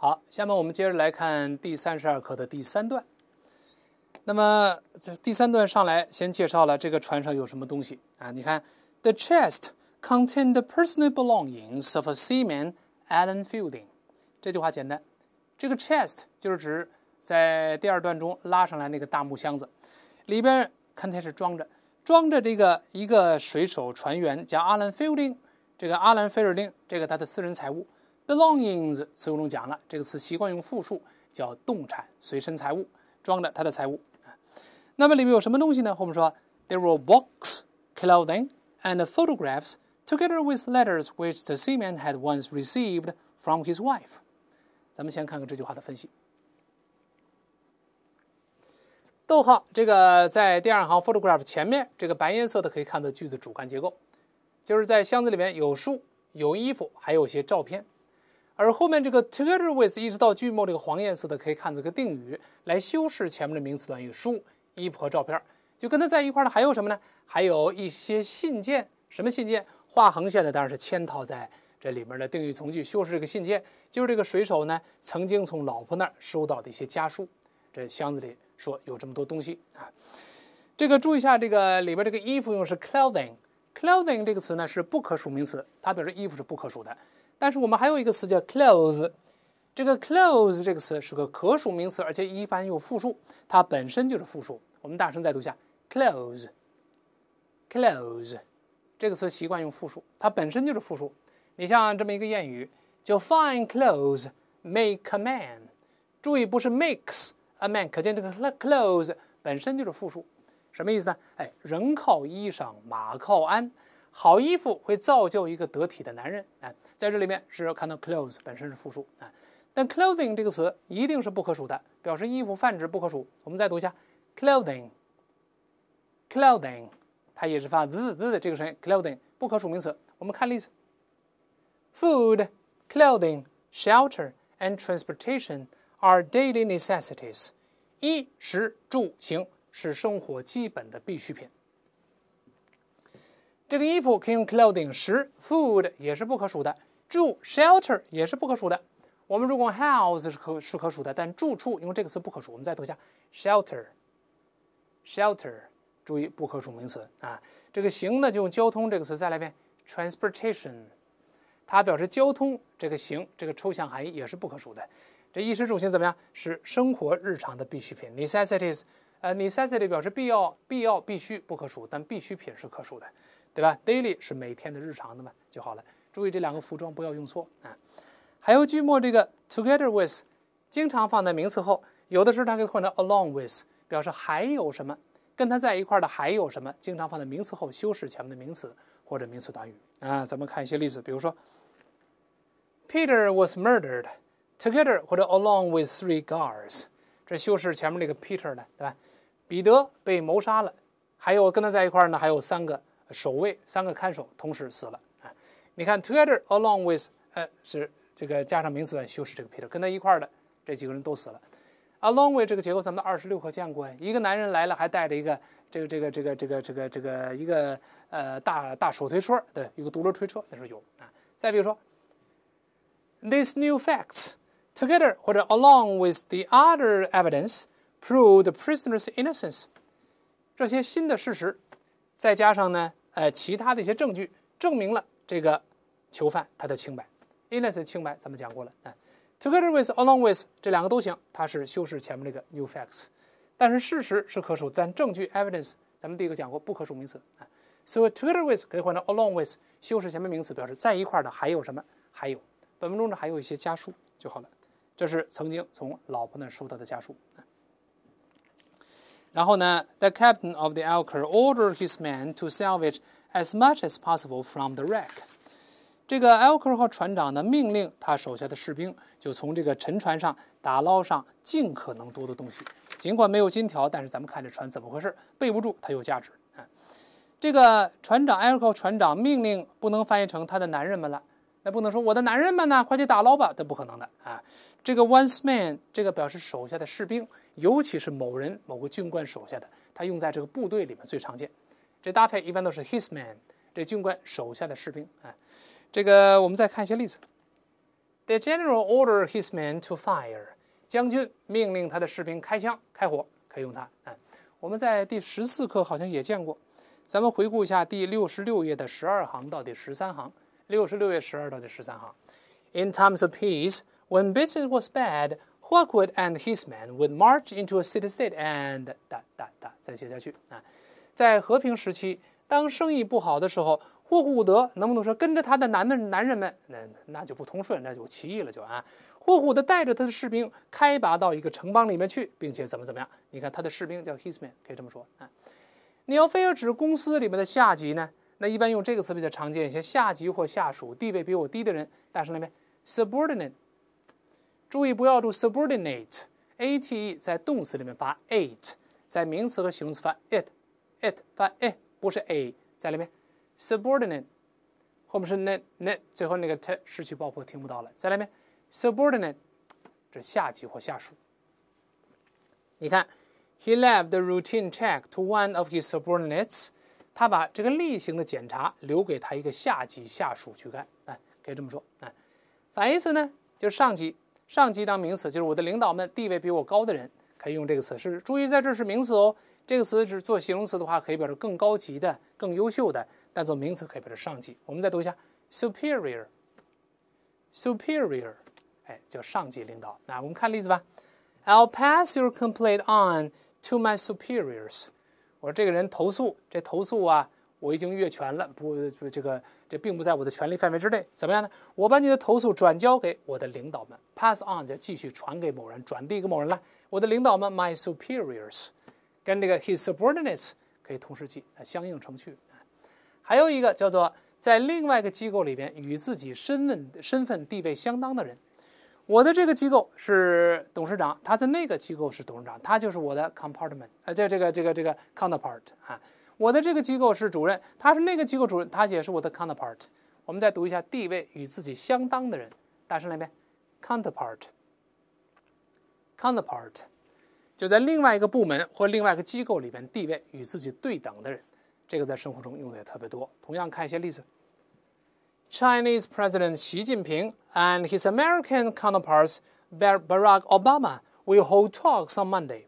好，下面我们接着来看第三十二课的第三段。那么，这第三段上来，先介绍了这个船上有什么东西啊？你看，the chest contained the personal belongings of a seaman Alan Fielding。这句话简单，这个 chest 就是指在第二段中拉上来那个大木箱子，里边肯定是装着，装着这个一个水手船员叫 Alan Fielding，这个 Alan Fielding，这个他的私人财物。Belongings，词库中讲了这个词习惯用复数，叫动产、随身财物，装着他的财物那么里面有什么东西呢？我们说，there were books, clothing, and photographs, together with letters which the seaman had once received from his wife。咱们先看看这句话的分析。逗号，这个在第二行，photograph 前面，这个白颜色的可以看到句子主干结构，就是在箱子里面有书、有衣服，还有一些照片。而后面这个 together with 一直到句末这个黄颜色的，可以看作一个定语来修饰前面的名词短语书、衣服和照片，就跟它在一块儿的还有什么呢？还有一些信件，什么信件？画横线的当然是嵌套在这里面的定语从句，修饰这个信件，就是这个水手呢曾经从老婆那儿收到的一些家书。这箱子里说有这么多东西啊。这个注意一下，这个里边这个衣服用是 clothing，clothing 这个词呢是不可数名词，它表示衣服是不可数的。但是我们还有一个词叫 clothes，这个 clothes 这个词是个可数名词，而且一般用复数，它本身就是复数。我们大声再读一下 clothes，clothes 这个词习惯用复数，它本身就是复数。你像这么一个谚语，就 fine clothes make a man，注意不是 makes a man，可见这个 clothes 本身就是复数。什么意思呢？哎，人靠衣裳，马靠鞍。好衣服会造就一个得体的男人啊，在这里面是看到 clothes 本身是复数啊，但 clothing 这个词一定是不可数的，表示衣服泛指不可数。我们再读一下 clothing，clothing 它也是发 z z 的这个声音，clothing 不可数名词。我们看例子：food, clothing, shelter, and transportation are daily necessities。衣食住行是生活基本的必需品。这个衣服可以用 clothing，食 food 也是不可数的，住 shelter 也是不可数的。我们如果 house 是可是可数的，但住处用这个词不可数，我们再读一下 shelter，shelter 注意不可数名词啊。这个行呢就用交通这个词再来一遍 transportation，它表示交通这个行这个抽象含义也是不可数的。这衣食住行怎么样？是生活日常的必需品，necessities。呃，necessity 表示必要、必要、必须不可数，但必需品是可数的。对吧？Daily 是每天的日常的嘛，就好了。注意这两个服装不要用错啊。还有句末这个 together with，经常放在名词后，有的时候它可以换成 along with，表示还有什么跟他在一块的还有什么，经常放在名词后修饰前面的名词或者名词短语啊。咱们看一些例子，比如说 Peter was murdered together 或者 along with three guards，这修饰前面那个 Peter 的，对吧？彼得被谋杀了，还有跟他在一块呢，还有三个。守卫三个看守同时死了啊！你看，together along with，呃，是这个加上名词短修饰这个 Peter 跟他一块的这几个人都死了。along with 这个结构咱们的二十六课见过呀。一个男人来了，还带着一个这个这个这个这个这个这个一个呃大大手推车，对，一个独轮推车那时候有啊。再比如说，these new facts together 或者 along with the other evidence p r o v e the prisoner's innocence。这些新的事实再加上呢。呃其他的一些证据证明了这个囚犯他的清白。i n n o c e n t 清白咱们讲过了啊。Together with, along with 这两个都行，它是修饰前面那个 new facts。但是事实是可数，但证据 evidence 咱们第一个讲过不可数名词啊。所以 together with 可以换成 along with，修饰前面名词，表示在一块儿的还有什么？还有，本文中呢还有一些家书就好了。这是曾经从老婆那收到的家书。然后呢？The captain of the Alcor ordered his men to salvage as much as possible from the wreck。这个 Alcor 和船长呢，命令，他手下的士兵就从这个沉船上打捞上尽可能多的东西。尽管没有金条，但是咱们看这船怎么回事，背不住它有价值啊。这个船长 Alcor 船长命令不能翻译成他的男人们了，那不能说我的男人们呢，快去打捞吧，这不可能的啊。这个 ones m a n 这个表示手下的士兵。尤其是某人某个军官手下的，他用在这个部队里面最常见。这搭配一般都是 his man，这军官手下的士兵。哎，这个我们再看一些例子。The general ordered his men to fire。将军命令他的士兵开枪、开火，可以用它。哎，我们在第十四课好像也见过。咱们回顾一下第六十六页的十二行到第十三行。六十六页十二到第十三行。In times of peace, when business was bad. Hawkwood and his men would march into a city-state and 哒哒哒再写下去啊，在和平时期，当生意不好的时候，霍伍德能不能说跟着他的男的男人们？那那就不通顺，那就奇义了，就啊，霍霍德带着他的士兵开拔到一个城邦里面去，并且怎么怎么样？你看他的士兵叫 his men，可以这么说啊。你要非要指公司里面的下级呢，那一般用这个词比较常见一些，下级或下属，地位比我低的人，大声来边 subordinate。注意，不要读 subordinate，a t e 在动词里面发 i t 在名词和形容词发 it，it 发 i，不是 a 在里面。subordinate 后面是 ne t ne，t 最后那个 t 失去爆破，听不到了。在里面。subordinate，这是下级或下属。你看，he left the routine check to one of his subordinates，他把这个例行的检查留给他一个下级下属去干，哎，可以这么说，哎，反义词呢就是上级。上级当名词，就是我的领导们，地位比我高的人可以用这个词。是注意，在这是名词哦。这个词只做形容词的话，可以表示更高级的、更优秀的；但做名词，可以表示上级。我们再读一下，superior，superior，哎，叫上级领导。那我们看例子吧。I'll pass your complaint on to my superiors。我说这个人投诉，这投诉啊。我已经越权了，不，这个这并不在我的权利范围之内，怎么样呢？我把你的投诉转交给我的领导们，pass on 就继续传给某人，转递给某人了。我的领导们，my superiors，跟这个 his subordinates 可以同时记，相应程序。还有一个叫做在另外一个机构里边与自己身份身份地位相当的人，我的这个机构是董事长，他在那个机构是董事长，他就是我的 comparment，t 呃，这这个这个这个 counterpart 啊。我的这个机构是主任，他是那个机构主任，他也是我的 counterpart。我们再读一下，地位与自己相当的人，大声来一遍，counterpart，counterpart，就在另外一个部门或另外一个机构里边，地位与自己对等的人，这个在生活中用的也特别多。同样看一些例子，Chinese President 习近平 and his American counterparts Barack Obama will hold talks on Monday。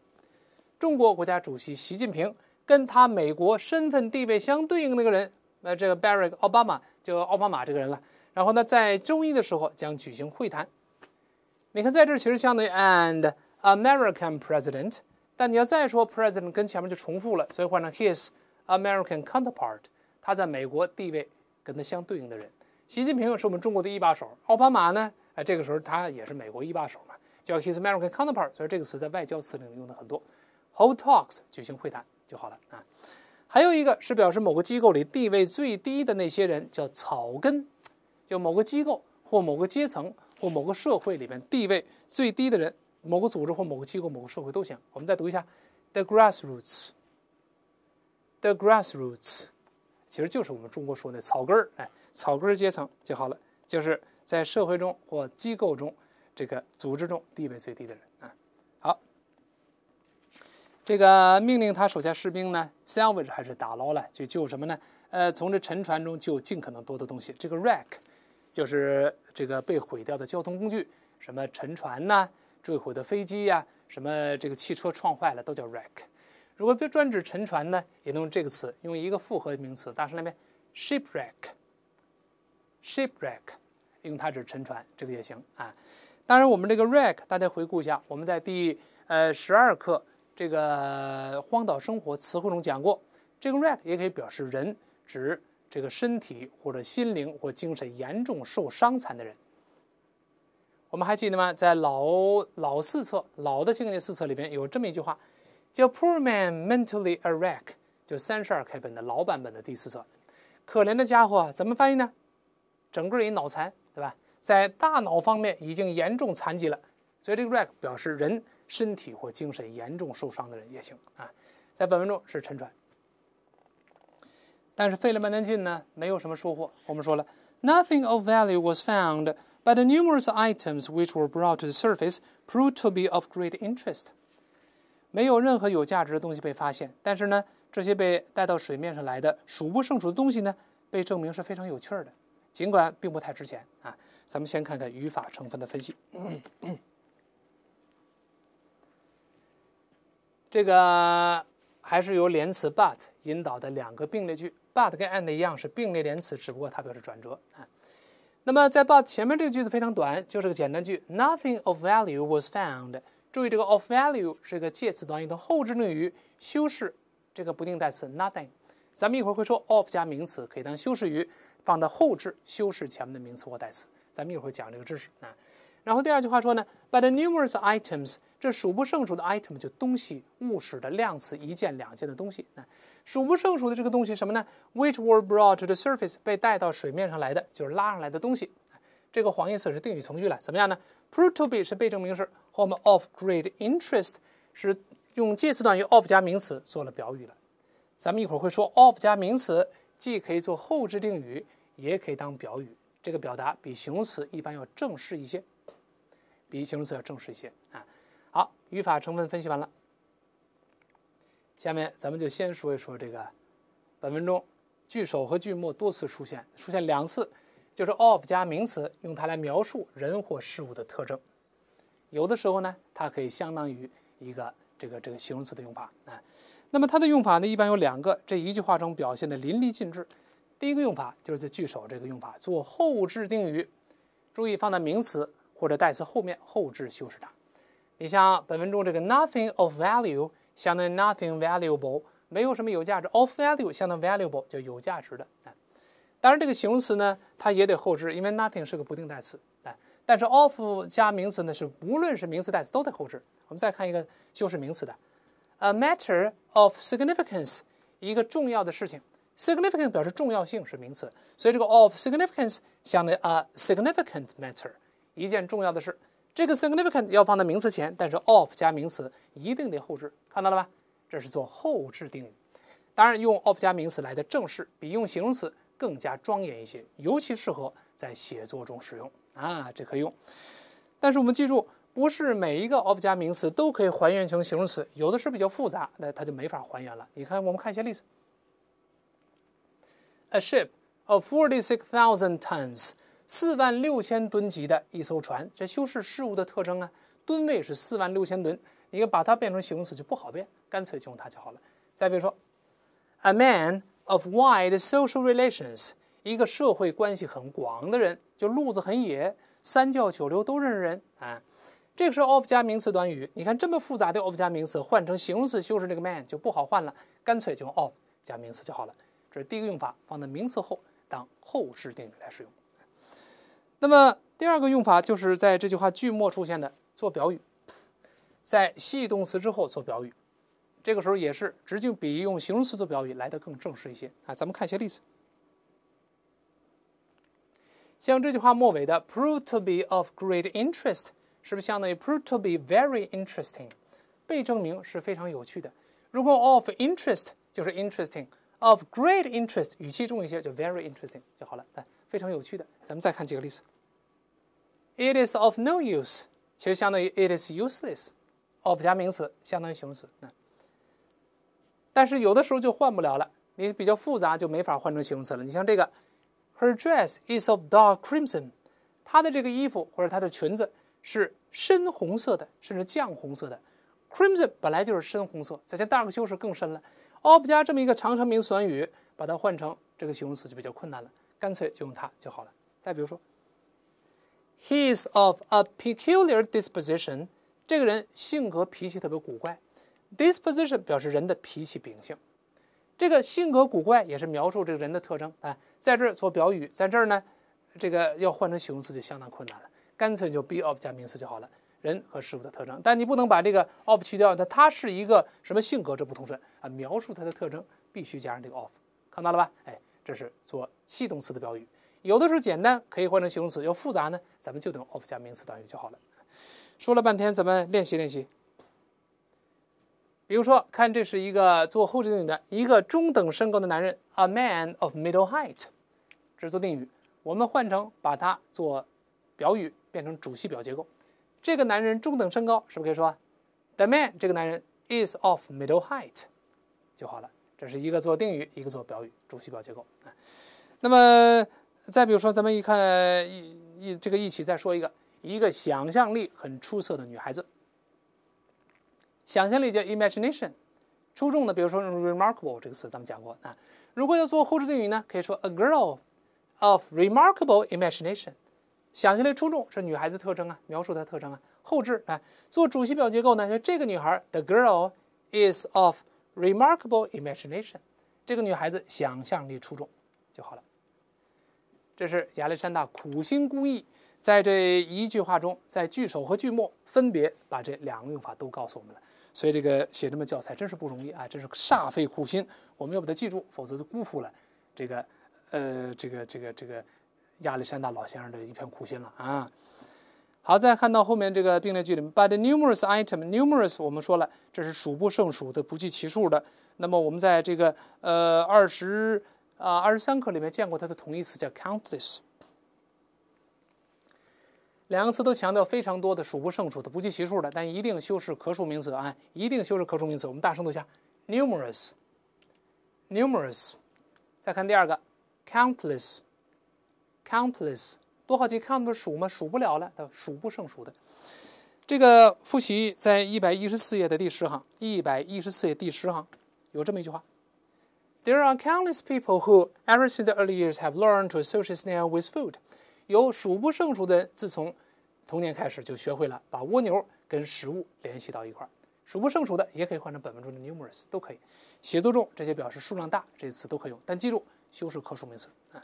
中国国家主席习近平。跟他美国身份地位相对应的那个人，那这个 Barack Obama 就奥巴马这个人了。然后呢，在周一的时候将举行会谈。你看，在这其实相当于 and American president，但你要再说 president 跟前面就重复了，所以换成 his American counterpart，他在美国地位跟他相对应的人。习近平是我们中国的一把手，奥巴马呢，哎，这个时候他也是美国一把手嘛，叫 his American counterpart。所以这个词在外交词里用的很多。Hold talks，举行会谈。就好了啊，还有一个是表示某个机构里地位最低的那些人叫草根，就某个机构或某个阶层或某个社会里面地位最低的人，某个组织或某个机构、某个社会都行。我们再读一下，the grassroots，the grassroots，其实就是我们中国说的草根儿，哎，草根阶层就好了，就是在社会中或机构中这个组织中地位最低的人。这个命令他手下士兵呢，salvage 还是打捞了，去救什么呢？呃，从这沉船中救尽可能多的东西。这个 wreck，就是这个被毁掉的交通工具，什么沉船呐、坠毁的飞机呀、什么这个汽车撞坏了都叫 wreck。如果专指沉船呢，也能用这个词，用一个复合名词。大声那边，shipwreck，shipwreck，用它指沉船，这个也行啊。当然，我们这个 wreck，大家回顾一下，我们在第呃十二课。这个荒岛生活词汇中讲过，这个 rack 也可以表示人，指这个身体或者心灵或精神严重受伤残的人。我们还记得吗？在老老四册，老的经典四册里边有这么一句话，叫 poor man mentally a rack，就三十二开本的老版本的第四册，可怜的家伙怎么翻译呢？整个人脑残，对吧？在大脑方面已经严重残疾了，所以这个 rack 表示人。身体或精神严重受伤的人也行啊，在本文中是沉船，但是费了半天劲呢，没有什么收获。我们说了，nothing of value was found，but numerous items which were brought to the surface proved to be of great interest。没有任何有价值的东西被发现，但是呢，这些被带到水面上来的数不胜数的东西呢，被证明是非常有趣的，尽管并不太值钱啊。咱们先看看语法成分的分析。这个还是由连词 but 引导的两个并列句，but 跟 and 一样是并列连词，只不过它表示转折啊。那么在 but 前面这个句子非常短，就是个简单句，nothing of value was found。注意这个 of value 是个介词短语的后置定语，修饰这个不定代词 nothing。咱们一会儿会说 of 加名词可以当修饰语，放到后置修饰前面的名词或代词。咱们一会儿讲这个知识啊。然后第二句话说呢，by the numerous items，这数不胜数的 item 就东西、物使的量词，一件两件的东西。那数不胜数的这个东西什么呢？Which were brought to the surface 被带到水面上来的，就是拉上来的东西。这个黄颜色是定语从句了。怎么样呢？Prove to be 是被证明是，后面 of great interest 是用介词短语 of 加名词做了表语了。咱们一会儿会说，of 加名词既可以做后置定语，也可以当表语。这个表达比形容词一般要正式一些。比形容词要正式一些啊。好，语法成分分析完了，下面咱们就先说一说这个本文中句首和句末多次出现，出现两次，就是 of 加名词，用它来描述人或事物的特征。有的时候呢，它可以相当于一个这个这个形容词的用法啊。那么它的用法呢，一般有两个。这一句话中表现的淋漓尽致。第一个用法就是在句首这个用法，做后置定语，注意放在名词。或者代词后面后置修饰它。你像本文中这个 “nothing of value” 相当于 “nothing valuable”，没有什么有价值。“of value” 相当于 “valuable”，就有价值的当然，这个形容词呢，它也得后置，因为 “nothing” 是个不定代词啊。但是 “of” 加名词呢，是无论是名词代词都得后置。我们再看一个修饰名词的，“a matter of significance”，一个重要的事情，“significant” 表示重要性是名词，所以这个 “of significance” 相当于 “a significant matter”。一件重要的事，这个 significant 要放在名词前，但是 of 加名词一定得后置，看到了吧？这是做后置定语。当然，用 of 加名词来的正式，比用形容词更加庄严一些，尤其适合在写作中使用啊，这可以用。但是我们记住，不是每一个 of 加名词都可以还原成形容词，有的是比较复杂，那它就没法还原了。你看，我们看一些例子：a ship of forty-six thousand tons。四万六千吨级的一艘船，这修饰事物的特征啊，吨位是四万六千吨。你要把它变成形容词就不好变，干脆就用它就好了。再比如说，a man of wide social relations，一个社会关系很广的人，就路子很野，三教九流都认识人啊。这个时候 of 加名词短语，你看这么复杂的 of 加名词，换成形容词修饰这个 man 就不好换了，干脆就用 of 加名词就好了。这是第一个用法，放在名词后当后置定语来使用。那么第二个用法就是在这句话句末出现的，做表语，在系动词之后做表语，这个时候也是直接比用形容词做表语来的更正式一些啊。咱们看一些例子，像这句话末尾的 “prove to be of great interest” 是不是相当于 “prove to be very interesting”？被证明是非常有趣的。如果 “of interest” 就是 “interesting”，“of great interest” 语气重一些就 “very interesting” 就好了，来，非常有趣的。咱们再看几个例子。It is of no use，其实相当于 it is useless，of 加名词相当于形容词。但是有的时候就换不了了，你比较复杂就没法换成形容词了。你像这个，Her dress is of dark crimson，她的这个衣服或者她的裙子是深红色的，甚至酱红色的。Crimson 本来就是深红色，再加 dark 修饰更深了。of 加这么一个长名词短语，把它换成这个形容词就比较困难了，干脆就用它就好了。再比如说。He is of a peculiar disposition。这个人性格脾气特别古怪。Disposition 表示人的脾气秉性。这个性格古怪也是描述这个人的特征啊，在这儿做表语，在这儿呢，这个要换成形容词就相当困难了，干脆就 be of 加名词就好了。人和事物的特征，但你不能把这个 of 去掉，它它是一个什么性格，这不通顺啊。描述它的特征必须加上这个 of，看到了吧？哎，这是做系动词的表语。有的时候简单可以换成形容词，要复杂呢，咱们就等 of 加名词短语就好了。说了半天，咱们练习练习。比如说，看这是一个做后置定语的，一个中等身高的男人，a man of middle height，这是做定语。我们换成把它做表语，变成主系表结构。这个男人中等身高，是不是可以说，the man 这个男人 is of middle height 就好了？这是一个做定语，一个做表语，主系表结构啊。那么，再比如说，咱们一看一一这个一起再说一个，一个想象力很出色的女孩子，想象力叫 imagination，出众的，比如说 remarkable 这个词，咱们讲过啊。如果要做后置定语呢，可以说 a girl of remarkable imagination，想象力出众是女孩子特征啊，描述她特征啊。后置啊，做主系表结构呢，就这个女孩 the girl is of remarkable imagination，这个女孩子想象力出众就好了。这是亚历山大苦心孤诣，在这一句话中，在句首和句末分别把这两个用法都告诉我们了。所以这个写这么教材真是不容易啊，真是煞费苦心。我们要把它记住，否则就辜负了这个呃，这个这个这个亚历山大老先生的一片苦心了啊。好，再看到后面这个并列句里，but 面 numerous i t e m numerous 我们说了，这是数不胜数的、不计其数的。那么我们在这个呃二十。啊，二十三课里面见过它的同义词叫 countless，两个词都强调非常多的、数不胜数的、不计其数的，但一定修饰可数名词啊，一定修饰可数名词。我们大声读一下：numerous，numerous。再看第二个，countless，countless，多好记，看不都数吗？数不了了，数不胜数的。这个复习在一百一十四页的第十行，一百一十四页第十行有这么一句话。There are countless people who, ever since the early years, have learned to associate snail with food. 有数不胜数的，自从童年开始就学会了把蜗牛跟食物联系到一块儿。数不胜数的也可以换成本文中的 numerous 都可以。写作中这些表示数量大这些词都可以用，但记住修饰可数名词啊。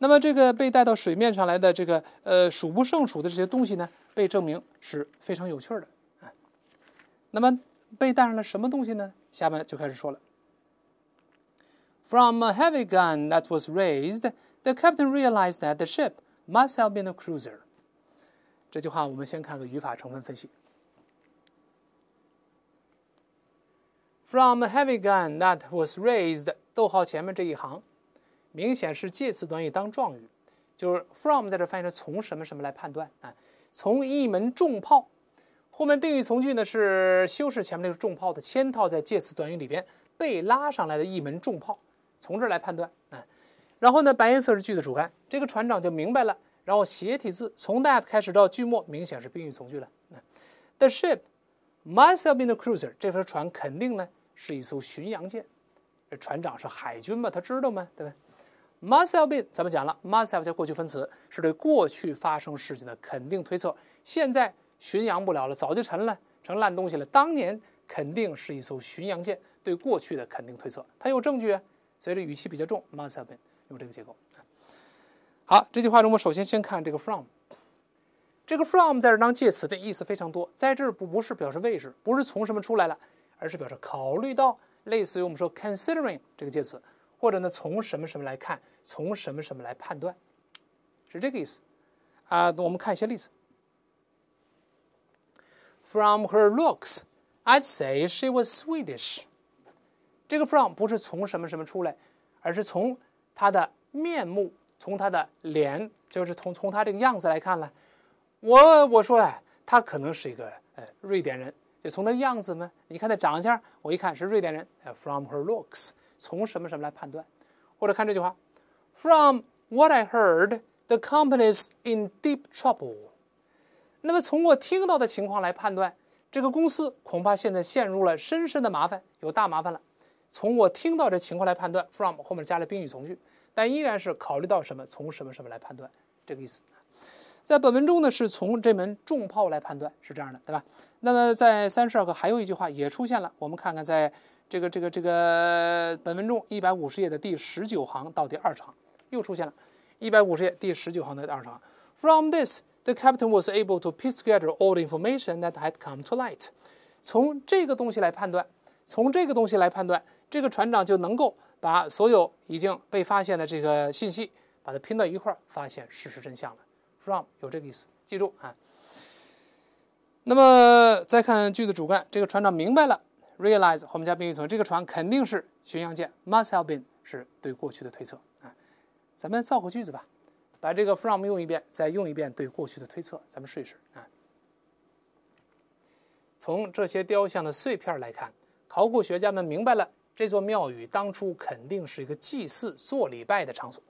那么这个被带到水面上来的这个呃数不胜数的这些东西呢，被证明是非常有趣的啊。那么被带上了什么东西呢？下面就开始说了。From a heavy gun that was raised, the captain realized that the ship must have been a cruiser。这句话我们先看个语法成分分析。From a heavy gun that was raised，逗号前面这一行，明显是介词短语当状语，就是 from 在这翻译成从什么什么来判断啊，从一门重炮。后面定语从句呢是修饰前面那个重炮的，嵌套在介词短语里边，被拉上来的一门重炮。从这儿来判断啊，然后呢，白颜色是句子主干，这个船长就明白了。然后斜体字从 that 开始到句末，明显是宾语从句了。The ship must have been a cruiser，这艘船肯定呢是一艘巡洋舰。这船长是海军嘛，他知道嘛，对吧？Must have been，咱们讲了，must have 加过去分词是对过去发生事情的肯定推测。现在巡洋不了了，早就沉了，成烂东西了。当年肯定是一艘巡洋舰，对过去的肯定推测，他有证据啊。所以这语气比较重，must have been 用这个结构。好，这句话中我们首先先看这个 from，这个 from 在这当介词的意思非常多，在这不不是表示位置，不是从什么出来了，而是表示考虑到，类似于我们说 considering 这个介词，或者呢从什么什么来看，从什么什么来判断，是这个意思。啊，我们看一些例子，From her looks, I'd say she was Swedish. 这个 from 不是从什么什么出来，而是从他的面目，从他的脸，就是从从他这个样子来看了。我我说哎，他可能是一个呃瑞典人，就从他样子呢，你看他长相，我一看是瑞典人。呃，from her looks，从什么什么来判断。或者看这句话，from what I heard，the company is in deep trouble。那么从我听到的情况来判断，这个公司恐怕现在陷入了深深的麻烦，有大麻烦了。从我听到这情况来判断，from 后面加了宾语从句，但依然是考虑到什么，从什么什么来判断这个意思。在本文中呢，是从这门重炮来判断，是这样的，对吧？那么在三十二课还有一句话也出现了，我们看看，在这个这个这个本文中一百五十页的第十九行到第二行又出现了，一百五十页第十九行的第二行，from this the captain was able to piece together all the information that had come to light，从这个东西来判断，从这个东西来判断。这个船长就能够把所有已经被发现的这个信息，把它拼到一块儿，发现事实真相了。from 有这个意思，记住啊。那么再看句子主干，这个船长明白了，realize 后面加宾语从句，这个船肯定是巡洋舰，must have been 是对过去的推测啊。咱们造个句子吧，把这个 from 用一遍，再用一遍对过去的推测，咱们试一试啊。从这些雕像的碎片来看，考古学家们明白了。这座庙宇当初肯定是一个祭祀、做礼拜的场所。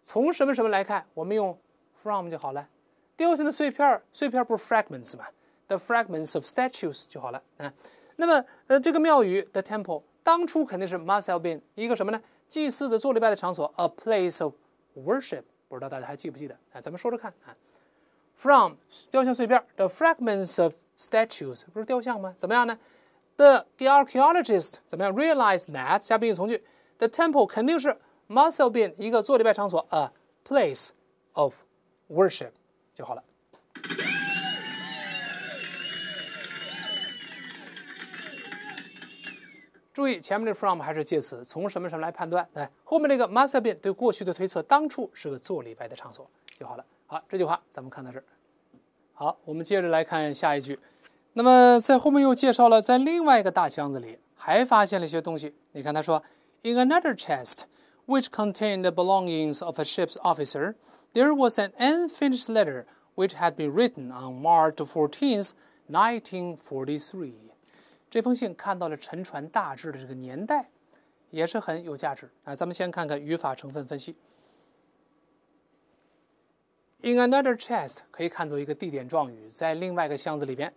从什么什么来看，我们用 from 就好了。雕像的碎片儿，碎片儿不 fragments 吗 t h e fragments of statues 就好了啊。那么，呃，这个庙宇 the temple 当初肯定是 must have been 一个什么呢？祭祀的、做礼拜的场所 a place of worship。不知道大家还记不记得啊？咱们说说看啊。From 雕像碎片，the fragments of statues 不是雕像吗？怎么样呢？The archaeologist 怎么样 realize that 加宾语从句，the temple 肯定是 Masalbin 一个做礼拜场所 a p l a c e of worship 就好了。注意前面这个 from 还是介词，从什么什么来判断，哎，后面这个 Masalbin 对过去的推测，当初是个做礼拜的场所就好了。好，这句话咱们看到这儿。好，我们接着来看下一句。那么在后面又介绍了，在另外一个大箱子里还发现了一些东西。你看他说，In another chest which contained the belongings of a ship's officer, there was an unfinished letter which had been written on March 14th, 1943。这封信看到了沉船大致的这个年代，也是很有价值啊。咱们先看看语法成分分析。In another chest 可以看作一个地点状语，在另外一个箱子里边。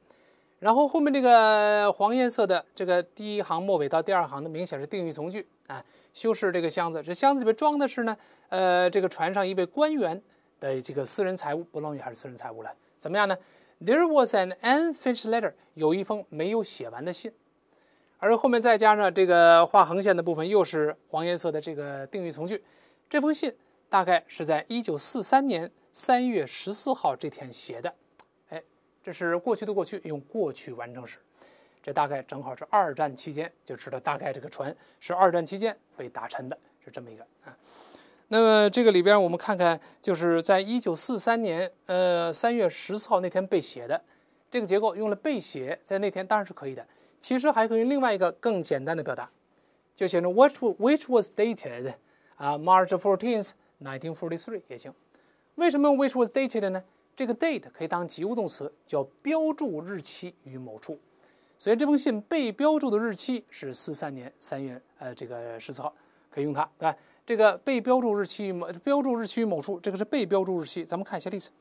然后后面这个黄颜色的这个第一行末尾到第二行的明显是定语从句啊，修饰这个箱子。这箱子里面装的是呢，呃，这个船上一位官员的这个私人财物，不论于还是私人财物了？怎么样呢？There was an unfinished letter，有一封没有写完的信。而后面再加上这个画横线的部分，又是黄颜色的这个定语从句。这封信大概是在一九四三年三月十四号这天写的。这是过去的过去，用过去完成时。这大概正好是二战期间，就知道大概这个船是二战期间被打沉的，是这么一个啊。那么这个里边，我们看看，就是在一九四三年，呃，三月十四号那天被写的。这个结构用了被写，在那天当然是可以的。其实还可以另外一个更简单的表达，就写成 which which was dated 啊 March fourteenth nineteen forty three 也行。为什么 which was dated 呢？这个 date 可以当及物动词，叫标注日期于某处，所以这封信被标注的日期是四三年三月呃这个十四号，可以用它对吧？这个被标注日期于某标注日期于某处，这个是被标注日期。咱们看一下例子，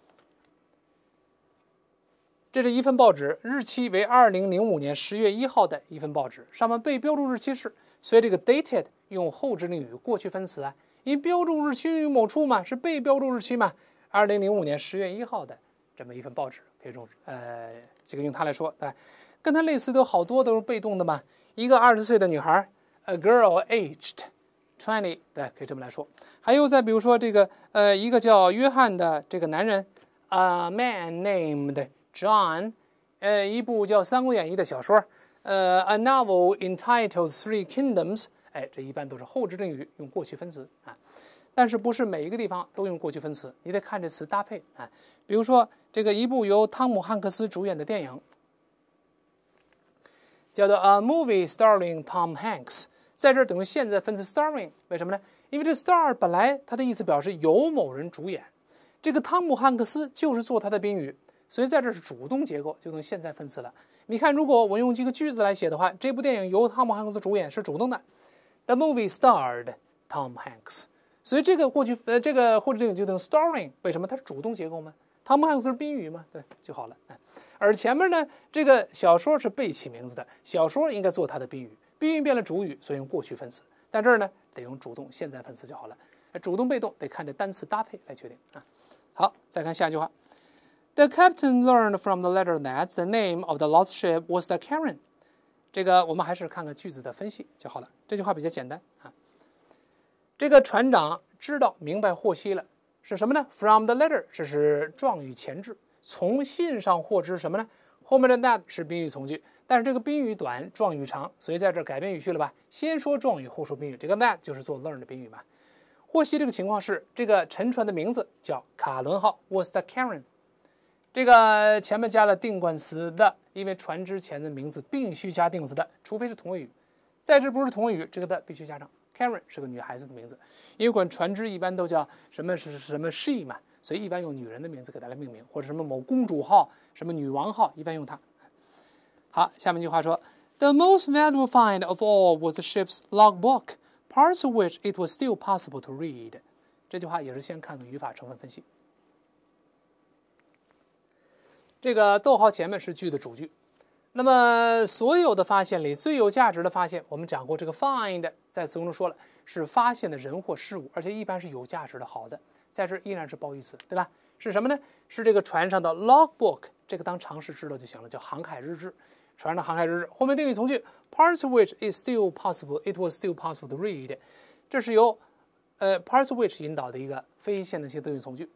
这是一份报纸，日期为二零零五年十月一号的一份报纸，上面被标注日期是，所以这个 dated 用后置定语过去分词啊，因标注日期于某处嘛，是被标注日期嘛？二零零五年十月一号的这么一份报纸，可以这么，呃，这个用它来说，对，跟它类似的好多都是被动的嘛。一个二十岁的女孩，a girl aged twenty，对，可以这么来说。还有再比如说这个，呃，一个叫约翰的这个男人，a man named John，呃，一部叫《三国演义》的小说，呃，a novel entitled Three Kingdoms，哎，这一般都是后置定语，用过去分词啊。但是不是每一个地方都用过去分词，你得看这词搭配啊。比如说，这个一部由汤姆汉克斯主演的电影，叫做 "A movie starring Tom Hanks"。在这儿等于现在分词 "starring"，为什么呢？因为这 "star" 本来它的意思表示由某人主演，这个汤姆汉克斯就是做它的宾语，所以在这是主动结构，就能现在分词了。你看，如果我用这个句子来写的话，这部电影由汤姆汉克斯主演是主动的，"The movie starred Tom Hanks"。所以这个过去呃，这个或者这个就等 storing，为什么它是主动结构吗？Tom Hanks 是宾语吗？对，就好了。而前面呢，这个小说是被起名字的，小说应该做它的宾语，宾语变了主语，所以用过去分词。但这儿呢，得用主动现在分词就好了。主动被动得看着单词搭配来确定啊。好，再看下一句话，The captain learned from the letter that the name of the lost ship was the Karen。这个我们还是看看句子的分析就好了。这句话比较简单啊。这个船长知道明白获悉了是什么呢？From the letter 这是状语前置，从信上获知什么呢？后面的 that 是宾语从句，但是这个宾语短，状语长，所以在这儿改变语序了吧？先说状语，后说宾语。这个 that 就是做 learn 的宾语嘛？获悉这个情况是这个沉船的名字叫卡伦号，Was the Karen？这个前面加了定冠词的，因为船只前的名字必须加定词的，除非是同位语，在这不是同位语，这个的必须加上。Karen 是个女孩子的名字，因为管船只一般都叫什么是什么 she 嘛，所以一般用女人的名字给它来命名，或者什么某公主号、什么女王号，一般用它。好，下面一句话说：“The most valuable find of all was the ship's log book, parts of which it was still possible to read。”这句话也是先看语法成分分析。这个逗号前面是句的主句。那么，所有的发现里最有价值的发现，我们讲过这个 find 在词中说了是发现的人或事物，而且一般是有价值的、好的。在这依然是褒义词，对吧？是什么呢？是这个船上的 log book，这个当常识知道就行了，叫航海日志。船上的航海日志后面定语从句，parts which is still possible，it was still possible to read，这是由呃 parts which 引导的一个非限定性定语从句。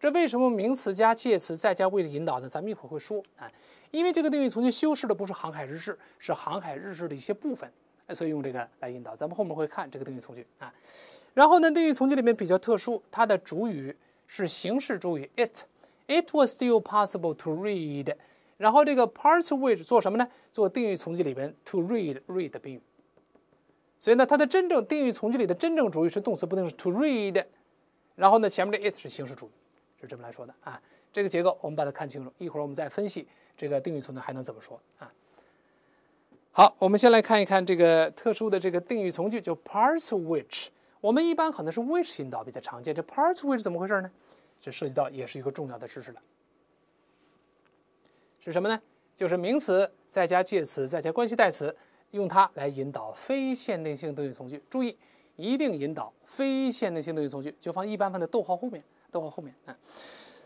这为什么名词加介词再加 which 引导呢？咱们一会儿会说啊。因为这个定语从句修饰的不是航海日志，是航海日志的一些部分，所以用这个来引导。咱们后面会看这个定语从句啊。然后呢，定语从句里面比较特殊，它的主语是形式主语 it。It was still possible to read。然后这个 parts which 做什么呢？做定语从句里边 to read read 的宾语。所以呢，它的真正定语从句里的真正主语是动词不定式 to read。然后呢，前面的 it 是形式主语，是这么来说的啊。这个结构我们把它看清楚，一会儿我们再分析这个定语从句还能怎么说啊？好，我们先来看一看这个特殊的这个定语从句，就 parts which 我们一般可能是 which 引导比较常见，这 parts which 怎么回事呢？这涉及到也是一个重要的知识了，是什么呢？就是名词再加介词再加关系代词，用它来引导非限定性定语从句，注意一定引导非限定性定语从句，就放一般放在逗号后面，逗号后面啊。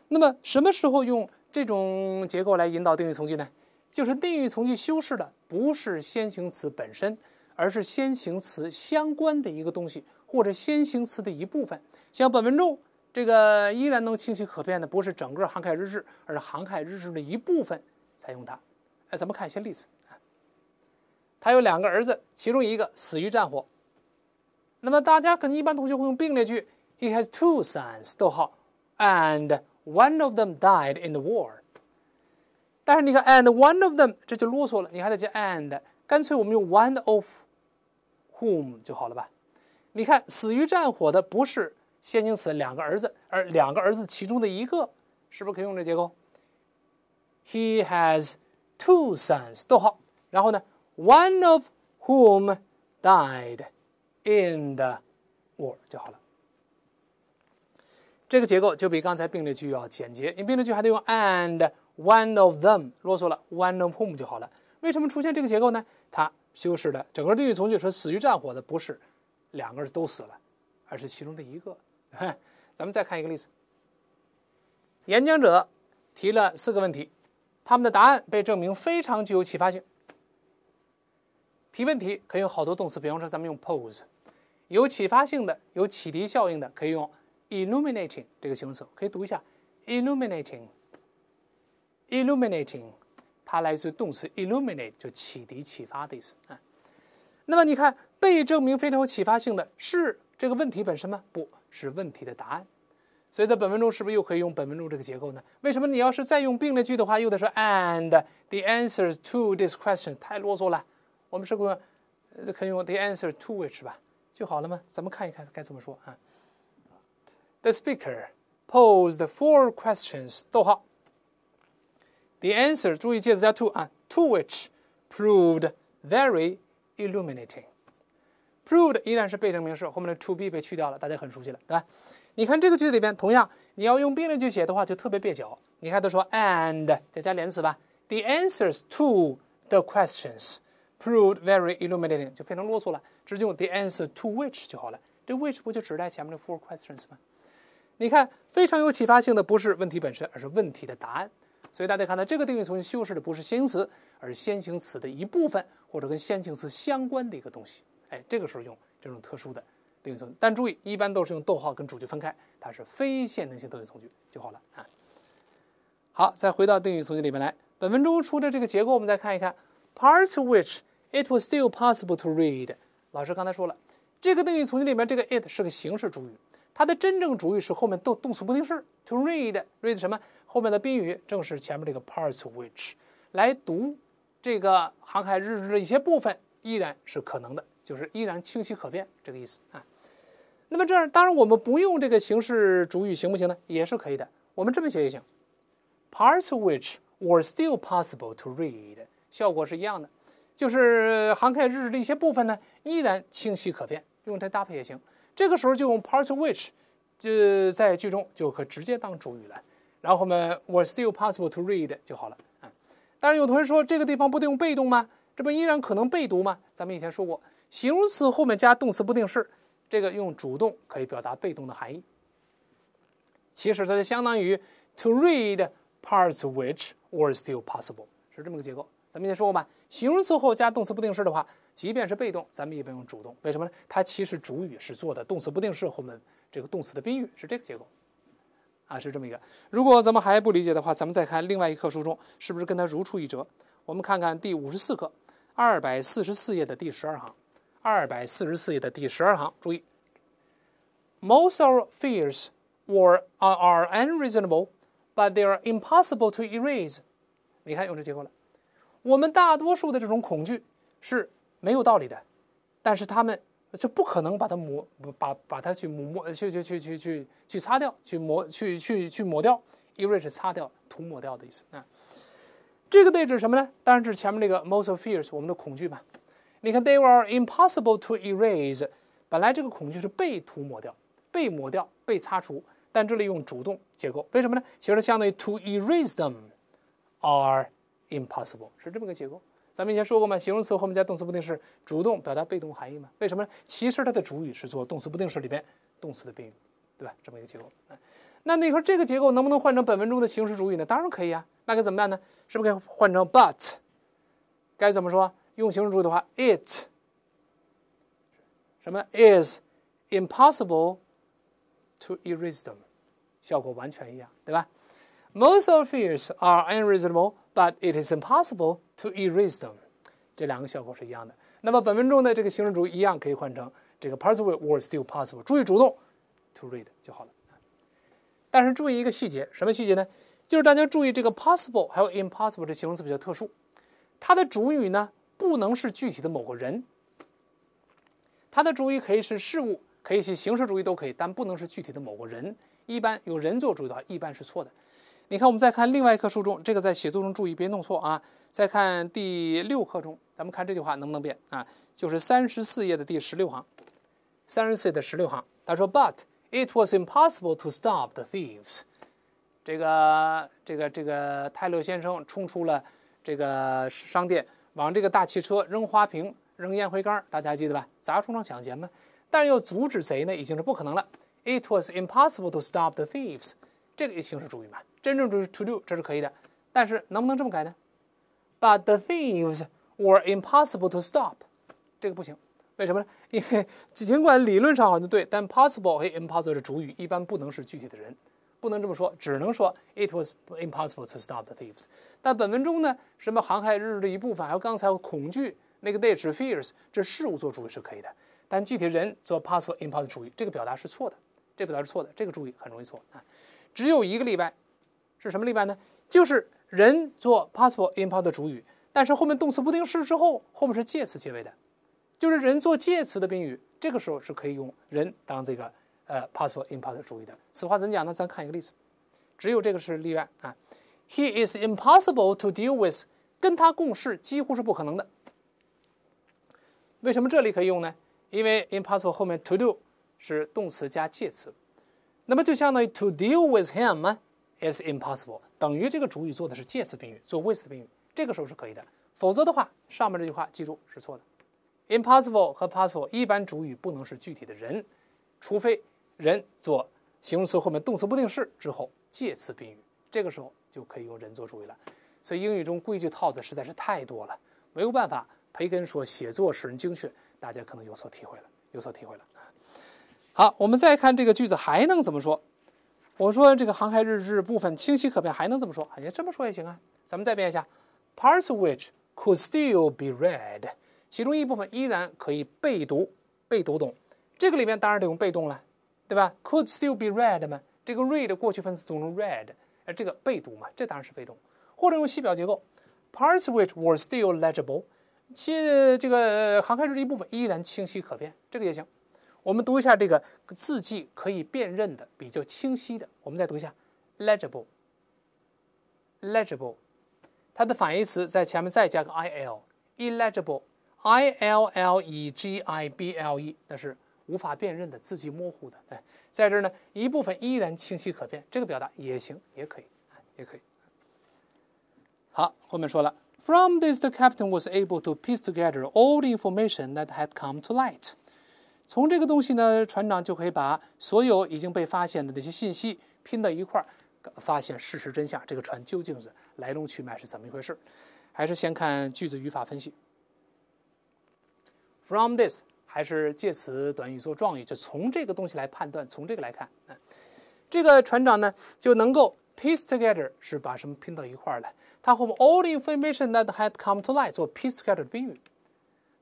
那么什么时候用这种结构来引导定语从句呢？就是定语从句修饰的不是先行词本身，而是先行词相关的一个东西或者先行词的一部分。像本文中这个依然能清晰可辨的不是整个航海日志，而是航海日志的一部分，才用它。哎，咱们看一些例子。他有两个儿子，其中一个死于战火。那么大家可能一般同学会用并列句：He has two sons. 逗号，and。One of them died in the war。但是你看，and one of them 这就啰嗦了。你还得加 and，干脆我们用 one of whom 就好了吧？你看，死于战火的不是先行死两个儿子，而两个儿子其中的一个，是不是可以用这结构？He has two sons，逗号。然后呢，one of whom died in the war 就好了。这个结构就比刚才并列句要简洁，因为并列句还得用 and one of them 啰嗦了，one of whom 就好了。为什么出现这个结构呢？它修饰了整个定语从句，说死于战火的不是两个人都死了，而是其中的一个。咱们再看一个例子，演讲者提了四个问题，他们的答案被证明非常具有启发性。提问题可以用好多动词，比方说咱们用 pose，有启发性的、有启迪效应的可以用。illuminating 这个形容词可以读一下，illuminating，illuminating，它来自动词 illuminate，就启迪、启发的意思啊。那么你看，被证明非常有启发性的是这个问题本身吗？不是问题的答案。所以在本文中是不是又可以用本文中这个结构呢？为什么你要是再用并列句的话，又得说 and the answers to this question 太啰嗦了。我们是不是可以用 the answer to which 吧，就好了吗？咱们看一看该怎么说啊。The speaker posed four questions. 逗号。The answer to 啊，to which proved very illuminating. Proved 依然是被证明式，后面的 to be 被去掉了，大家很熟悉了，对吧？你看这个句子里边，同样你要用宾论句写的话，就特别蹩脚。你看他说 and 再加连词吧，the answers to the questions proved very illuminating，就非常啰嗦了，直接用 the answer to which 就好了。这 which 不就指代前面的 four questions 吗？你看，非常有启发性的不是问题本身，而是问题的答案。所以大家看到，这个定语从句修饰的不是先行词，而是先行词的一部分或者跟先行词相关的一个东西。哎，这个时候用这种特殊的定语从句，但注意，一般都是用逗号跟主句分开，它是非限定性定语从句就好了啊。好，再回到定语从句里面来，本文中出的这个结构，我们再看一看 p a r t which it was still possible to read。老师刚才说了，这个定语从句里面这个 it 是个形式主语。它的真正主语是后面动动词不定式 to read，read 什么？后面的宾语正是前面这个 parts which 来读这个航海日志的一些部分依然是可能的，就是依然清晰可辨这个意思啊。那么这儿当然我们不用这个形式主语行不行呢？也是可以的，我们这么写也行。Parts which were still possible to read，效果是一样的，就是航海日志的一些部分呢依然清晰可辨，用这搭配也行。这个时候就用 part of which，就在句中就可直接当主语了。然后呢 w e r e still possible to read 就好了。啊，当然有同学说，这个地方不得用被动吗？这不依然可能被读吗？咱们以前说过，形容词后面加动词不定式，这个用主动可以表达被动的含义。其实它就相当于 to read parts which were still possible，是这么个结构。咱们以前说过吧，形容词后加动词不定式的话，即便是被动，咱们也不用主动。为什么呢？它其实主语是做的动词不定式后面这个动词的宾语，是这个结构啊，是这么一个。如果咱们还不理解的话，咱们再看另外一课书中是不是跟它如出一辙？我们看看第五十四课二百四十四页的第十二行，二百四十四页的第十二行，注意，Most of fears were are unreasonable, but they are impossible to erase。你看，用这结构了。我们大多数的这种恐惧是没有道理的，但是他们就不可能把它抹，把把它去抹抹，去去去去去擦掉，去抹去去去抹掉，erase 擦掉、涂抹掉的意思啊。这个对指什么呢？当然是前面那个 most fears，我们的恐惧嘛。你看，they were impossible to erase。本来这个恐惧是被涂抹掉、被抹掉、被擦除，但这里用主动结构，为什么呢？其实相当于 to erase them are。Impossible 是这么个结构，咱们以前说过吗？形容词后面加动词不定式，主动表达被动含义吗？为什么呢？其实它的主语是做动词不定式里边动词的宾语，对吧？这么一个结构。那那说这个结构能不能换成本文中的形式主语呢？当然可以啊。那该怎么办呢？是不是该换成 But？该怎么说？用形式主语的话，It 什么 is impossible to erase them，效果完全一样，对吧？Most of fears are unreasonable。But it is impossible to erase them。这两个效果是一样的。那么本文中的这个形式主一样可以换成这个 possible was still possible。注意主动 to read 就好了。但是注意一个细节，什么细节呢？就是大家注意这个 possible 还有 impossible 这形容词比较特殊，它的主语呢不能是具体的某个人，它的主语可以是事物，可以是形式主义都可以，但不能是具体的某个人。一般用人做主语的话，一般是错的。你看，我们再看另外一课书中，这个在写作中注意别弄错啊。再看第六课中，咱们看这句话能不能变啊？就是三十四页的第十六行，三十四的十六行，他说：“But it was impossible to stop the thieves。”这个、这个、这个，泰勒先生冲出了这个商店，往这个大汽车扔花瓶、扔烟灰缸，大家记得吧？砸冲撞抢钱吗？但是要阻止贼呢，已经是不可能了。It was impossible to stop the thieves。这个也形式主语嘛，真正主语 to do 这是可以的，但是能不能这么改呢？But the thieves were impossible to stop，这个不行，为什么呢？因为尽管理论上好像对，但 possible 和 impossible 的主语一般不能是具体的人，不能这么说，只能说 it was impossible to stop the thieves。但本文中呢，什么航海日的一部分，还有刚才恐惧那个 n a t u r fears 这事物做主语是可以的，但具体人做 possible impossible 主语这个表达是错的，这个表达是错的，这个注意很容易错啊。只有一个例外，是什么例外呢？就是人做 possible i m p o s s e 的主语，但是后面动词不定式之后后面是介词结尾的，就是人做介词的宾语，这个时候是可以用人当这个呃 possible i m p o s s i b 主语的。此话怎讲呢？咱看一个例子，只有这个是例外啊。He is impossible to deal with，跟他共事几乎是不可能的。为什么这里可以用呢？因为 impossible 后面 to do 是动词加介词。那么就相当于 to deal with him is impossible，等于这个主语做的是介词宾语，做 with 的宾语，这个时候是可以的。否则的话，上面这句话记住是错的。impossible 和 possible 一般主语不能是具体的人，除非人做形容词后面动词不定式之后介词宾语，这个时候就可以用人做主语了。所以英语中规矩套的实在是太多了，没有办法。培根说写作使人精确，大家可能有所体会了，有所体会了。好，我们再看这个句子还能怎么说？我说这个航海日志部分清晰可辨，还能怎么说？哎，呀，这么说也行啊。咱们再变一下，parts which could still be read，其中一部分依然可以被读、被读懂。这个里面当然得用被动了，对吧？Could still be read 嘛，这个 read 过去分词组成 read，哎，这个被读嘛，这当然是被动。或者用系表结构，parts which were still legible，其这个航海日志一部分依然清晰可辨，这个也行。我们读一下这个字迹可以辨认的比较清晰的，我们再读一下，legible。legible，它的反义词在前面再加个 il，illegible，i l l e g i b l e，但是无法辨认的字迹模糊的。哎，在这儿呢，一部分依然清晰可辨，这个表达也行，也可以，也可以。好，后面说了，from this the captain was able to piece together all the information that had come to light。从这个东西呢，船长就可以把所有已经被发现的那些信息拼到一块儿，发现事实真相。这个船究竟是来龙去脉是怎么一回事？还是先看句子语法分析。From this 还是介词短语做状语，就从这个东西来判断，从这个来看，这个船长呢就能够 piece together 是把什么拼到一块儿来？他和我们 all the information that had come to light 做 piece together 的宾语。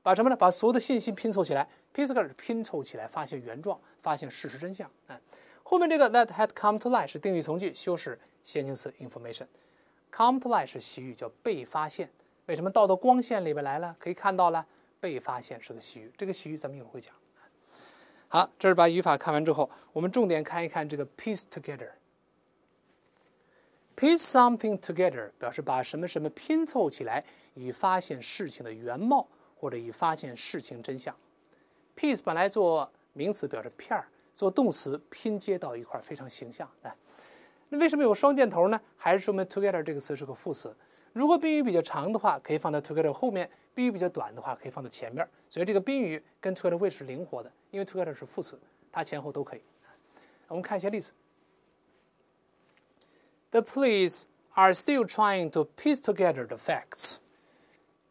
把什么呢？把所有的信息拼凑起来，piece t r 拼凑起来，发现原状，发现事实真相。哎，后面这个 that had come to light 是定语从句，修饰先行词 information。come to light 是习语，叫被发现。为什么到的光线里边来了？可以看到了，被发现是个习语。这个习语咱们会儿会讲。好，这是把语法看完之后，我们重点看一看这个 piece together。piece something together 表示把什么什么拼凑起来，以发现事情的原貌。或者已发现事情真相。Piece 本来做名词表示片儿，做动词拼接到一块儿非常形象。来，那为什么有双箭头呢？还是说明 together 这个词是个副词。如果宾语比较长的话，可以放在 together 后面；宾语比较短的话，可以放在前面。所以这个宾语跟 together 位置灵活的，因为 together 是副词，它前后都可以。我们看一些例子：The police are still trying to piece together the facts。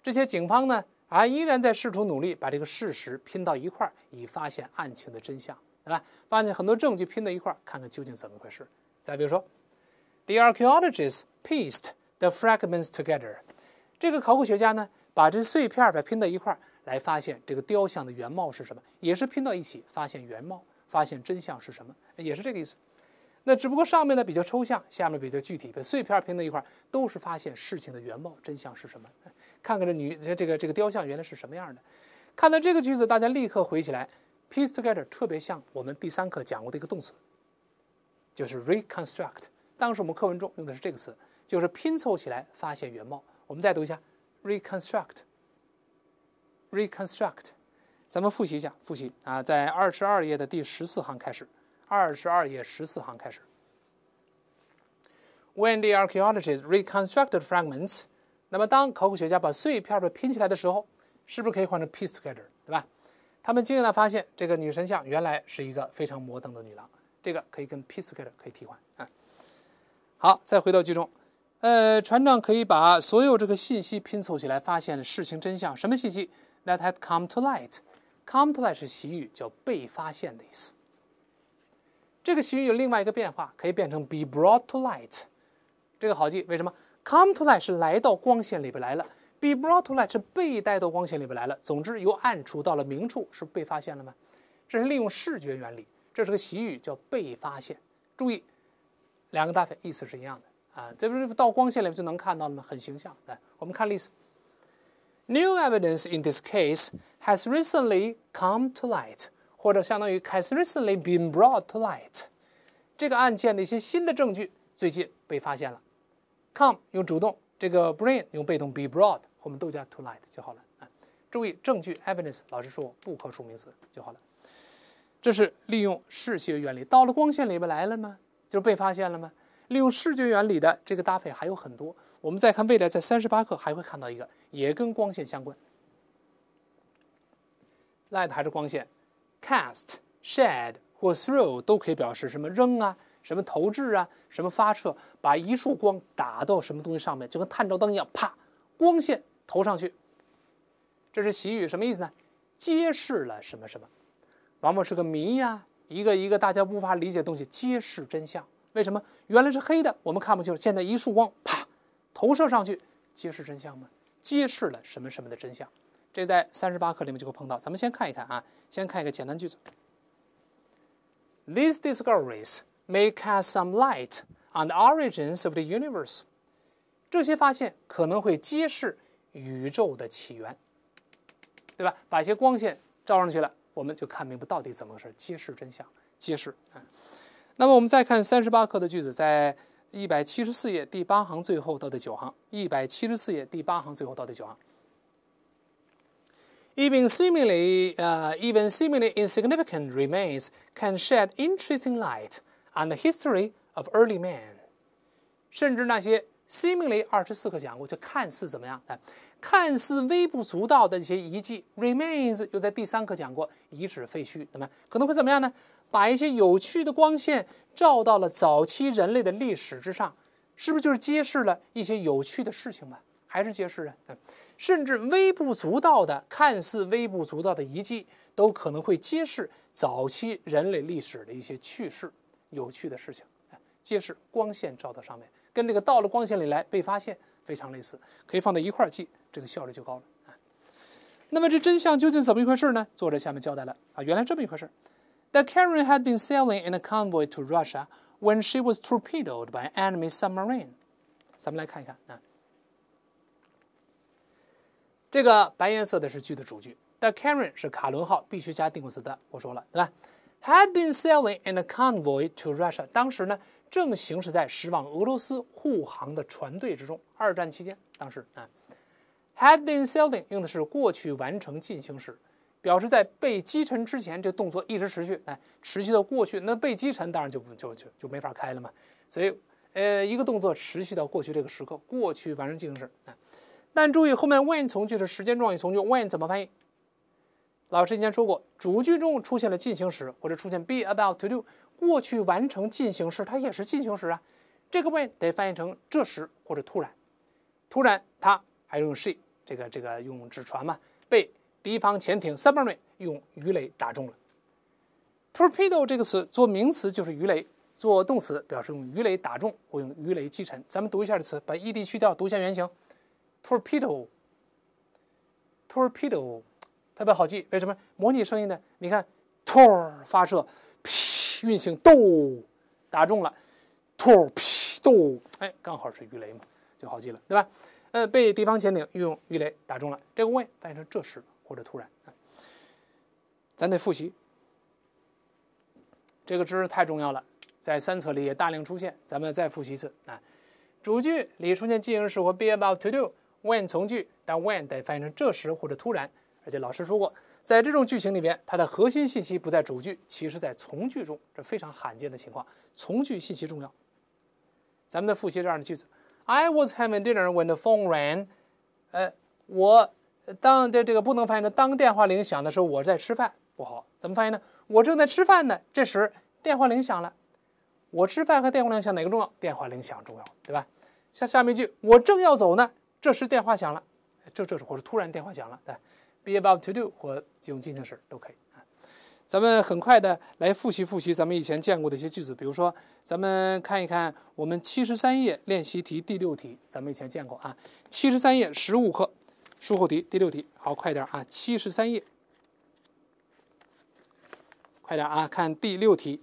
这些警方呢？还依然在试图努力把这个事实拼到一块儿，以发现案情的真相，对吧？发现很多证据拼到一块儿，看看究竟怎么回事。再比如说，the archaeologists pieced the fragments together。这个考古学家呢，把这碎片儿来拼到一块儿，来发现这个雕像的原貌是什么，也是拼到一起发现原貌，发现真相是什么，也是这个意思。那只不过上面呢比较抽象，下面比较具体，把碎片拼到一块儿，都是发现事情的原貌，真相是什么？看看这女这个这个雕像原来是什么样的？看到这个句子，大家立刻回起来，piece together 特别像我们第三课讲过的一个动词，就是 reconstruct。当时我们课文中用的是这个词，就是拼凑起来发现原貌。我们再读一下，reconstruct，reconstruct，咱们复习一下，复习啊，在二十二页的第十四行开始。二十二页十四行开始。When the a r c h a e o l o g i s t reconstructed fragments，那么当考古学家把碎片儿拼起来的时候，是不是可以换成 piece together，对吧？他们惊讶的发现，这个女神像原来是一个非常摩登的女郎。这个可以跟 piece together 可以替换啊。好，再回到剧中，呃，船长可以把所有这个信息拼凑起来，发现事情真相。什么信息？That had come to light。Come to light 是习语，叫被发现的意思。这个习语有另外一个变化，可以变成 be brought to light，这个好记。为什么 come to light 是来到光线里边来了，be brought to light 是被带到光线里边来了。总之，由暗处到了明处，是被发现了吗？这是利用视觉原理，这是个习语，叫被发现。注意，两个搭配意思是一样的啊。这不是到光线里就能看到了吗？很形象。来，我们看例子：New evidence in this case has recently come to light. 或者相当于，has recently been brought to light，这个案件的一些新的证据最近被发现了。Come 用主动，这个 bring 用被动，be brought 后面都加 to light 就好了啊。注意证据 evidence，老师说不可数名词就好了。这是利用视觉原理，到了光线里边来了吗？就被发现了吗？利用视觉原理的这个搭配还有很多。我们再看未来，在三十八课还会看到一个，也跟光线相关。Light 还是光线。cast、shed 或 throw 都可以表示什么扔啊、什么投掷啊、什么发射，把一束光打到什么东西上面，就跟探照灯一样，啪，光线投上去。这是习语，什么意思呢？揭示了什么什么，往往是个谜呀，一个一个大家无法理解的东西，揭示真相。为什么原来是黑的，我们看不清楚，现在一束光，啪，投射上去，揭示真相吗？揭示了什么什么的真相。这在三十八课里面就会碰到。咱们先看一看啊，先看一个简单句子：These discoveries may cast some light on the origins of the universe。这些发现可能会揭示宇宙的起源，对吧？把一些光线照上去了，我们就看明白到底怎么回事，揭示真相，揭示啊。那么我们再看三十八课的句子，在一百七十四页第八行最后到第九行。一百七十四页第八行最后到第九行。Even seemingly even seemingly insignificant remains can shed interesting light on the history of early man。甚至那些 seemingly 二十四课讲过就看似怎么样啊，看似微不足道的一些遗迹 remains，又在第三课讲过遗址废墟，怎么可能会怎么样呢？把一些有趣的光线照到了早期人类的历史之上，是不是就是揭示了一些有趣的事情吧？还是揭示啊？甚至微不足道的、看似微不足道的遗迹，都可能会揭示早期人类历史的一些趣事、有趣的事情。揭示光线照到上面，跟这个到了光线里来被发现非常类似，可以放到一块儿记，这个效率就高了啊。那么这真相究竟怎么一回事呢？作者下面交代了啊，原来这么一回事。t h a t k a r e n had been sailing in a convoy to Russia when she was torpedoed by enemy submarine。咱们来看一看啊。这个白颜色的是句的主句，the Caron 是卡伦号，必须加定冠词的，我说了，对吧？Had been sailing in a convoy to Russia，当时呢正行驶在驶往俄罗斯护航的船队之中。二战期间，当时啊，Had been sailing 用的是过去完成进行时，表示在被击沉之前，这动作一直持续，哎，持续到过去，那被击沉当然就不就就就没法开了嘛。所以，呃，一个动作持续到过去这个时刻，过去完成进行时，啊。但注意，后面 when 从句是时间状语从句，when 怎么翻译？老师以前说过，主句中出现了进行时，或者出现 be about to do，过去完成进行时，它也是进行时啊。这个 when 得翻译成这时或者突然。突然，他还用 she 这个这个用纸船嘛，被敌方潜艇 submarine 用鱼雷打中了。torpedo 这个词做名词就是鱼雷，做动词表示用鱼雷打中或用鱼雷击沉。咱们读一下这词，把 ed 去掉，读一下原形。torpedo，torpedo 特别好记，为什么？模拟声音呢？你看，t o r 发射，p 运行，d o 打中了，t o r e do，哎，刚好是鱼雷嘛，就好记了，对吧？呃，被敌方潜艇用鱼雷打中了。这个位翻译成这时或者突然，咱得复习，这个知识太重要了，在三册里也大量出现，咱们再复习一次啊。主句里出现进行时或 be about to do。when 从句，但 when 得翻译成这时或者突然。而且老师说过，在这种句型里边，它的核心信息不在主句，其实在从句中，这非常罕见的情况，从句信息重要。咱们再复习这样的句子：I was having dinner when the phone rang。呃，我当这这个不能翻译成当电话铃响的时候我在吃饭，不好，怎么翻译呢？我正在吃饭呢，这时电话铃响了。我吃饭和电话铃响哪个重要？电话铃响重要，对吧？像下面一句，我正要走呢。这时电话响了，这这时或者突然电话响了，对，be about to do 或用进行时都可以啊。咱们很快的来复习复习咱们以前见过的一些句子，比如说咱们看一看我们七十三页练习题第六题，咱们以前见过啊。七十三页十五课术后题第六题，好快点啊！七十三页，快点啊！看第六题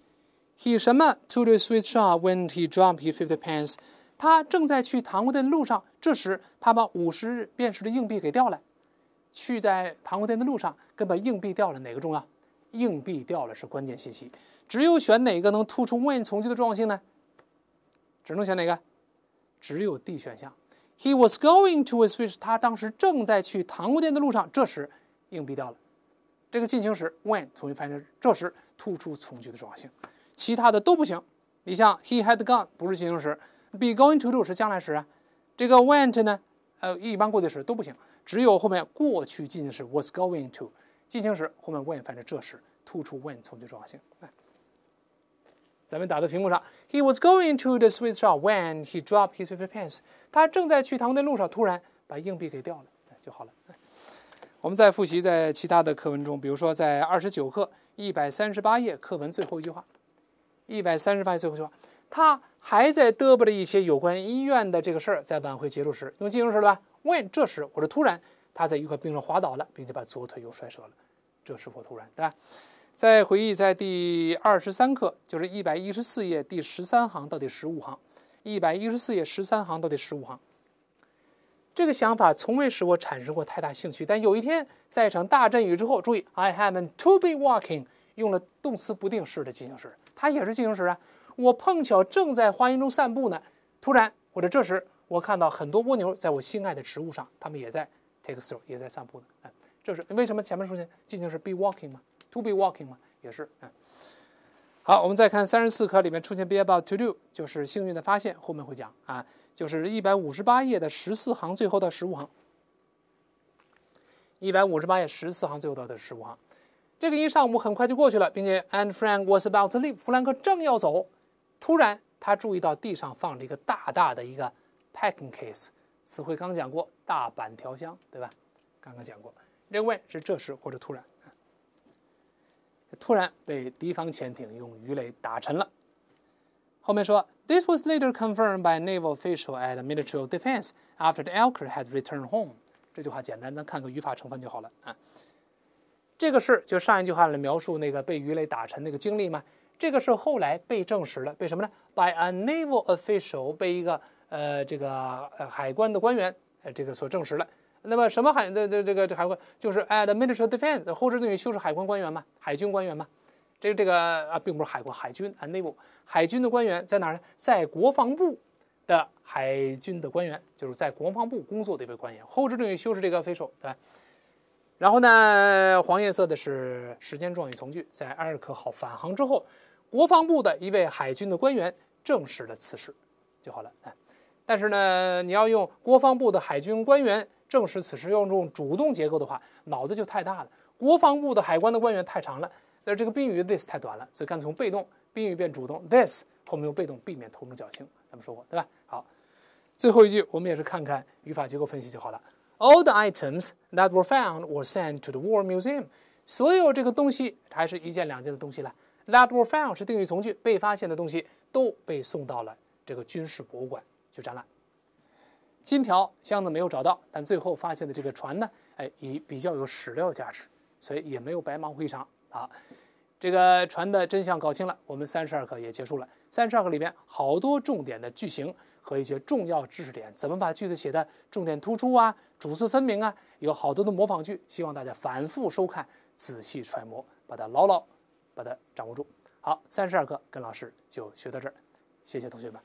，He 什么 to the switch shop when he dropped his fifty pence。他正在去唐国店的路上，这时他把五十便士的硬币给掉了。去在唐国店的路上，跟把硬币掉了，哪个重要？硬币掉了是关键信息。只有选哪个能突出 when 从句的重要性呢？只能选哪个？只有 D 选项。He was going to a switch，他当时正在去唐国店的路上，这时硬币掉了。这个进行时 when 从句翻译，这时突出从句的重要性。其他的都不行。你像 he had gone，不是进行时。Be going to do 是将来时啊，这个 went 呢，呃，一般过去时都不行，只有后面过去进行时 was going to 进行时后面 when，反正这时突出 when 从句重要性。来，咱们打在屏幕上。He was going to the sweet shop when he dropped his f e few pence。他正在去堂的路上，突然把硬币给掉了，就好了。我们在复习在其他的课文中，比如说在二十九课一百三十八页课文最后一句话，一百三十八页最后一句话，他。还在嘚啵着一些有关医院的这个事儿，在晚会结束时，用进行时吧？When 这时，我是突然，他在一块冰上滑倒了，并且把左腿又摔折了，这是否突然，对吧？再回忆，在第二十三课，就是一百一十四页第十三行到第十五行，一百一十四页十三行到第十五行。这个想法从未使我产生过太大兴趣，但有一天，在一场大阵雨之后，注意，I h a p p e n to be walking，用了动词不定式的进行时，它也是进行时啊。我碰巧正在花园中散步呢，突然或者这时，我看到很多蜗牛在我心爱的植物上，它们也在 take a stroll，也在散步呢。哎，这是为什么？前面出现进行是 be walking 嘛 to be walking 嘛，也是。哎，好，我们再看三十四课里面出现 be about to do，就是幸运的发现，后面会讲啊，就是一百五十八页的十四行最后到十五行，一百五十八页十四行最后到的十五行，这个一上午很快就过去了，并且 and Frank was about to leave，弗兰克正要走。突然，他注意到地上放着一个大大的一个 packing case。词汇刚讲过，大板调箱，对吧？刚刚讲过。认为是这时或者突然。突然被敌方潜艇用鱼雷打沉了。后面说，This was later confirmed by a naval official at the Ministry of Defense after the aircraft had returned home。这句话简单，咱看个语法成分就好了啊。这个事就上一句话来描述那个被鱼雷打沉那个经历嘛。这个是后来被证实了，被什么呢？By a naval official，被一个呃，这个海关的官员呃，这个所证实了。那么什么海的这这个这海关就是 at m i n i t a r y defense，后置定语修饰海关官员嘛，海军官员嘛。这个这个啊，并不是海关，海军，naval 海军的官员在哪儿呢？在国防部的海军的官员，就是在国防部工作的一位官员，后置定语修饰这个 official，对吧？然后呢，黄颜色的是时间状语从句，在埃尔克号返航之后。国防部的一位海军的官员证实了此事，就好了。哎，但是呢，你要用国防部的海军官员证实此事，用这种主动结构的话，脑子就太大了。国防部的海关的官员太长了，但是这个宾语 this 太短了，所以干脆用被动，宾语变主动，this 后面用被动，避免头重脚轻。咱们说过对吧？好，最后一句我们也是看看语法结构分析就好了。All the items that were found were sent to the war museum。所有这个东西，还是一件两件的东西了。l a t were found 是定语从句，被发现的东西都被送到了这个军事博物馆去展览。金条箱子没有找到，但最后发现的这个船呢，哎，也比较有史料价值，所以也没有白忙一场啊。这个船的真相搞清了，我们三十二课也结束了。三十二课里面好多重点的句型和一些重要知识点，怎么把句子写的重点突出啊，主次分明啊，有好多的模仿句，希望大家反复收看，仔细揣摩，把它牢牢。好的，掌握住。好，三十二课跟老师就学到这儿，谢谢同学们。